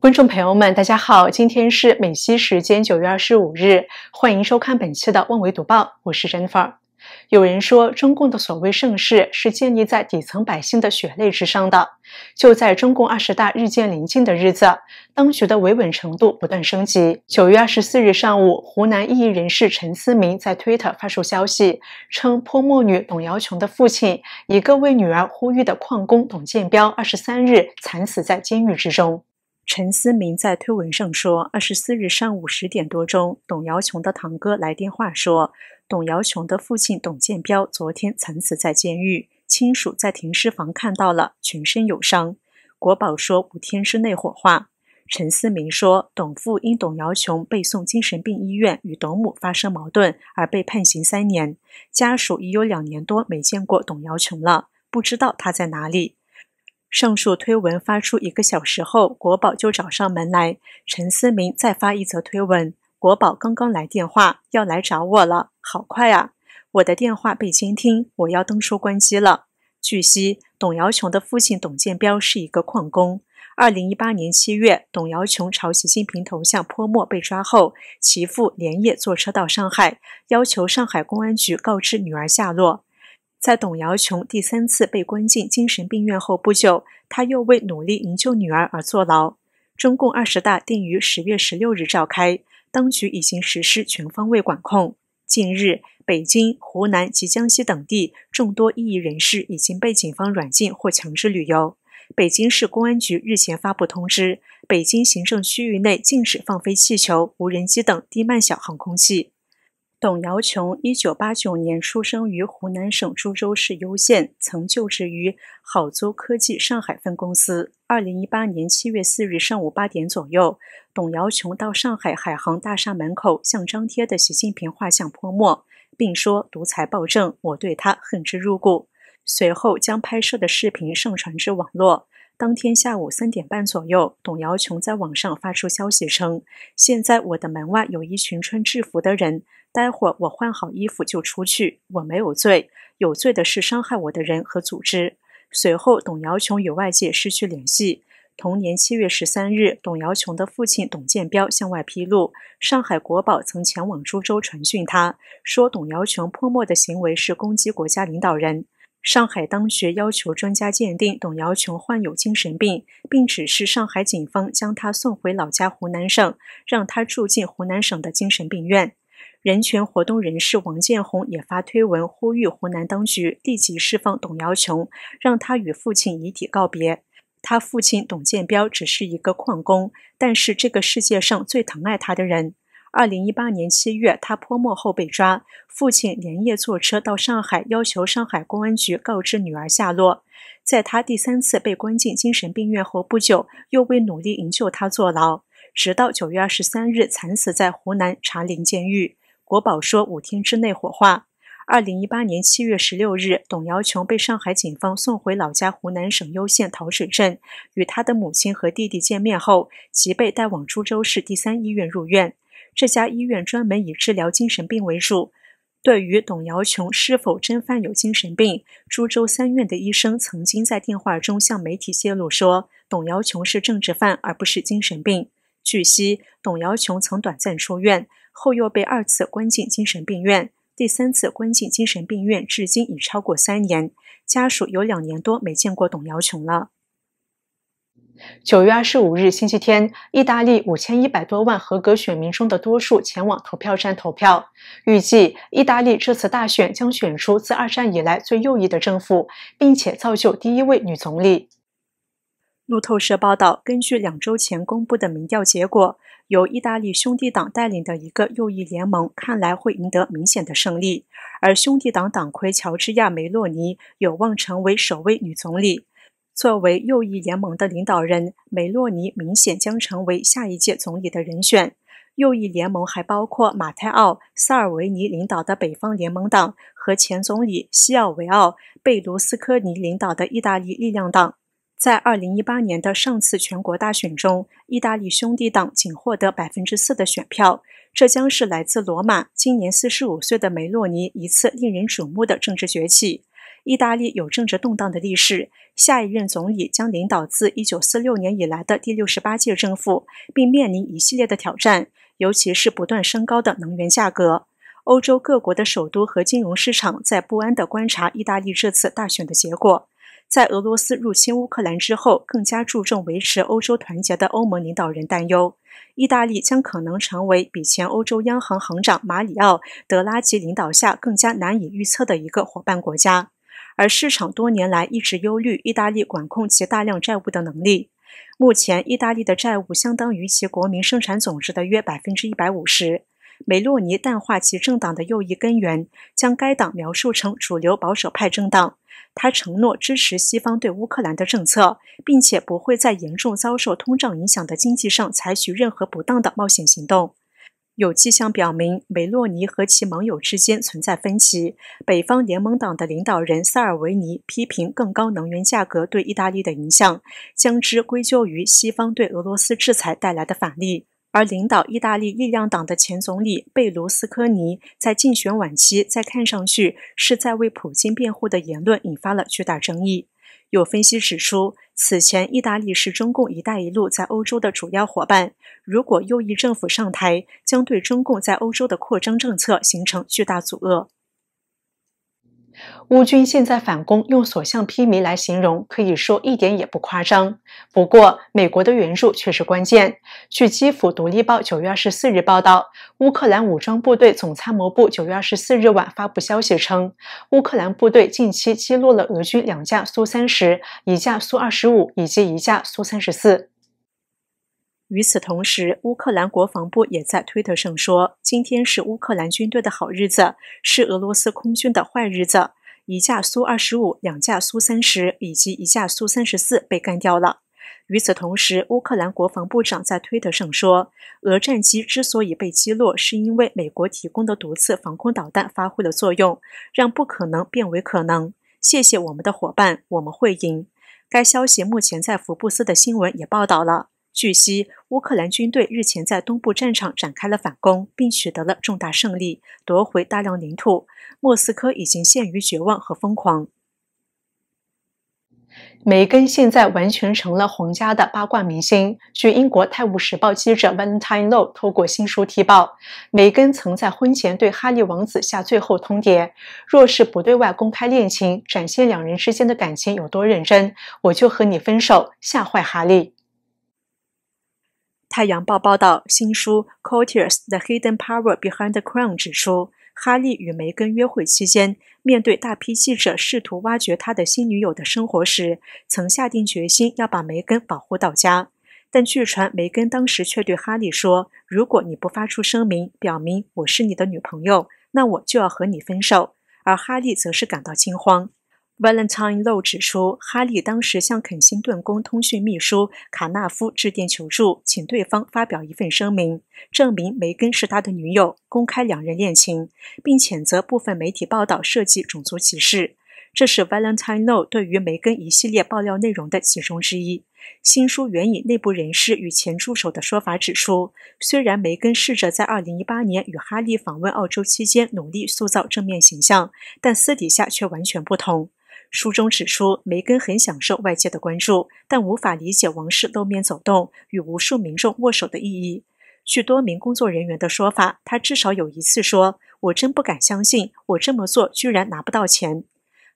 观众朋友们，大家好，今天是美西时间九月二十五日，欢迎收看本期的《万维读报》，我是 Jennifer。有人说，中共的所谓盛世是建立在底层百姓的血泪之上的。就在中共二十大日渐临近的日子，当局的维稳程度不断升级。九月二十四日上午，湖南异议人士陈思明在推特发出消息称，泼墨女董瑶琼的父亲、一个为女儿呼吁的矿工董建彪，二十三日惨死在监狱之中。陈思明在推文上说，二十四日上午十点多钟，董瑶琼的堂哥来电话说，董瑶琼的父亲董建彪昨天惨死在监狱，亲属在停尸房看到了，全身有伤。国宝说五天之内火化。陈思明说，董父因董瑶琼被送精神病医院，与董母发生矛盾而被判刑三年，家属已有两年多没见过董瑶琼了，不知道他在哪里。上述推文发出一个小时后，国宝就找上门来。陈思明再发一则推文，国宝刚刚来电话，要来找我了，好快啊！我的电话被监听，我要登说关机了。据悉，董瑶琼的父亲董建彪是一个矿工。二零一八年七月，董瑶琼朝习近平头像泼墨被抓后，其父连夜坐车到上海，要求上海公安局告知女儿下落。在董瑶琼第三次被关进精神病院后不久，他又为努力营救女儿而坐牢。中共二十大定于十月十六日召开，当局已经实施全方位管控。近日，北京、湖南及江西等地众多异议人士已经被警方软禁或强制旅游。北京市公安局日前发布通知，北京行政区域内禁止放飞气球、无人机等低慢小航空器。董瑶琼一九八九年出生于湖南省株洲市攸县，曾就职于好租科技上海分公司。二零一八年七月四日上午八点左右，董瑶琼到上海海航大厦门口向张贴的习近平画像泼墨，并说“独裁暴政，我对他恨之入骨”。随后将拍摄的视频上传至网络。当天下午三点半左右，董瑶琼在网上发出消息称：“现在我的门外有一群穿制服的人。”待会儿我换好衣服就出去。我没有罪，有罪的是伤害我的人和组织。随后，董瑶琼与外界失去联系。同年七月十三日，董瑶琼的父亲董建彪向外披露，上海国宝曾前往株洲传讯他，说董瑶琼泼墨的行为是攻击国家领导人。上海当局要求专家鉴定董瑶琼患有精神病，并指示上海警方将他送回老家湖南省，让他住进湖南省的精神病院。人权活动人士王建红也发推文呼吁湖南当局立即释放董瑶琼，让他与父亲遗体告别。他父亲董建标只是一个矿工，但是这个世界上最疼爱他的人。二零一八年七月，他泼墨后被抓，父亲连夜坐车到上海，要求上海公安局告知女儿下落。在他第三次被关进精神病院后不久，又为努力营救他坐牢，直到九月二十三日惨死在湖南茶陵监狱。国宝说：“五天之内火化。”二零一八年七月十六日，董瑶琼被上海警方送回老家湖南省攸县桃水镇，与她的母亲和弟弟见面后，即被带往株洲市第三医院入院。这家医院专门以治疗精神病为主。对于董瑶琼是否真犯有精神病，株洲三院的医生曾经在电话中向媒体泄露说：“董瑶琼是政治犯，而不是精神病。”据悉，董瑶琼曾短暂出院。后又被二次关进精神病院，第三次关进精神病院，至今已超过三年。家属有两年多没见过董瑶琼了。九月二十五日，星期天，意大利五千一百多万合格选民中的多数前往投票站投票。预计，意大利这次大选将选出自二战以来最右翼的政府，并且造就第一位女总理。路透社报道，根据两周前公布的民调结果，由意大利兄弟党带领的一个右翼联盟看来会赢得明显的胜利，而兄弟党党魁乔治亚梅洛尼有望成为首位女总理。作为右翼联盟的领导人，梅洛尼明显将成为下一届总理的人选。右翼联盟还包括马泰奥·萨尔维尼领导的北方联盟党和前总理西奥维奥·贝卢斯科尼领导的意大利力量党。在二零一八年的上次全国大选中，意大利兄弟党仅获得百分之四的选票。这将是来自罗马今年四十五岁的梅洛尼一次令人瞩目的政治崛起。意大利有政治动荡的历史，下一任总理将领导自一九四六年以来的第六十八届政府，并面临一系列的挑战，尤其是不断升高的能源价格。欧洲各国的首都和金融市场在不安地观察意大利这次大选的结果。在俄罗斯入侵乌克兰之后，更加注重维持欧洲团结的欧盟领导人担忧，意大利将可能成为比前欧洲央行行长马里奥·德拉吉领导下更加难以预测的一个伙伴国家。而市场多年来一直忧虑意大利管控其大量债务的能力。目前，意大利的债务相当于其国民生产总值的约百分之一百五十。梅洛尼淡化其政党的右翼根源，将该党描述成主流保守派政党。他承诺支持西方对乌克兰的政策，并且不会在严重遭受通胀影响的经济上采取任何不当的冒险行动。有迹象表明，梅洛尼和其盟友之间存在分歧。北方联盟党的领导人塞尔维尼批评更高能源价格对意大利的影响，将之归咎于西方对俄罗斯制裁带来的反例。而领导意大利力量党的前总理贝卢斯科尼在竞选晚期，在看上去是在为普京辩护的言论引发了巨大争议。有分析指出，此前意大利是中共“一带一路”在欧洲的主要伙伴，如果右翼政府上台，将对中共在欧洲的扩张政策形成巨大阻遏。乌军现在反攻，用“所向披靡”来形容，可以说一点也不夸张。不过，美国的援助却是关键。据基辅独立报九月二十四日报道，乌克兰武装部队总参谋部九月二十四日晚发布消息称，乌克兰部队近期击落了俄军两架苏三十、一架苏二十五以及一架苏三十四。与此同时，乌克兰国防部也在推特上说：“今天是乌克兰军队的好日子，是俄罗斯空军的坏日子。一架苏 -25、两架苏 -30 以及一架苏 -34 被干掉了。”与此同时，乌克兰国防部长在推特上说：“俄战机之所以被击落，是因为美国提供的毒刺防空导弹发挥了作用，让不可能变为可能。谢谢我们的伙伴，我们会赢。”该消息目前在福布斯的新闻也报道了。据悉，乌克兰军队日前在东部战场展开了反攻，并取得了重大胜利，夺回大量领土。莫斯科已经陷于绝望和疯狂。梅根现在完全成了皇家的八卦明星。据英国《泰晤士报》记者 Valentine l o w 透过新书提报，梅根曾在婚前对哈利王子下最后通牒：“若是不对外公开恋情，展现两人之间的感情有多认真，我就和你分手。”吓坏哈利。《太阳报》报道，新书《Courtes: The Hidden Power Behind the Crown》指出，哈利与梅根约会期间，面对大批记者试图挖掘他的新女友的生活时，曾下定决心要把梅根保护到家。但据传，梅根当时却对哈利说：“如果你不发出声明表明我是你的女朋友，那我就要和你分手。”而哈利则是感到惊慌。Valentine Low 指出，哈利当时向肯辛顿宫通讯秘书卡纳夫致电求助，请对方发表一份声明，证明梅根是他的女友，公开两人恋情，并谴责部分媒体报道涉及种族歧视。这是 Valentine Low 对于梅根一系列爆料内容的其中之一。新书援引内部人士与前助手的说法，指出，虽然梅根试着在2018年与哈利访问澳洲期间努力塑造正面形象，但私底下却完全不同。书中指出，梅根很享受外界的关注，但无法理解王室露面走动与无数民众握手的意义。据多名工作人员的说法，他至少有一次说：“我真不敢相信，我这么做居然拿不到钱。”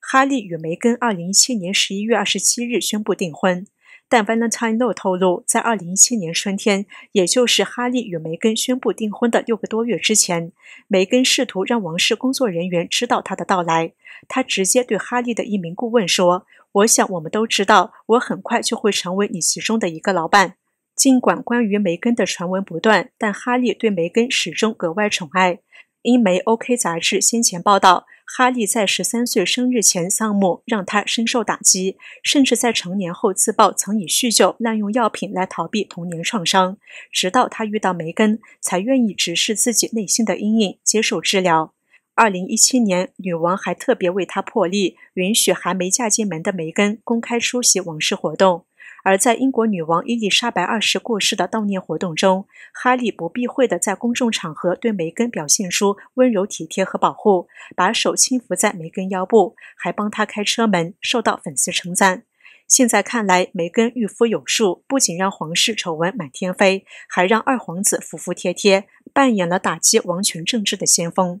哈利与梅根二零一七年十一月二十七日宣布订婚。但 Van l e t i n e 透露，在2017年春天，也就是哈利与梅根宣布订婚的六个多月之前，梅根试图让王室工作人员知道他的到来。他直接对哈利的一名顾问说：“我想我们都知道，我很快就会成为你其中的一个老板。”尽管关于梅根的传闻不断，但哈利对梅根始终格外宠爱。英媒 OK 杂志先前报道。哈利在十三岁生日前丧母，让他深受打击，甚至在成年后自曝曾以酗酒、滥用药品来逃避童年创伤。直到他遇到梅根，才愿意直视自己内心的阴影，接受治疗。二零一七年，女王还特别为他破例，允许还没嫁进门的梅根公开出席王室活动。而在英国女王伊丽莎白二世过世的悼念活动中，哈利不避讳地在公众场合对梅根表现出温柔体贴和保护，把手轻扶在梅根腰部，还帮他开车门，受到粉丝称赞。现在看来，梅根御夫有术，不仅让皇室丑闻满天飞，还让二皇子服服帖帖，扮演了打击王权政治的先锋。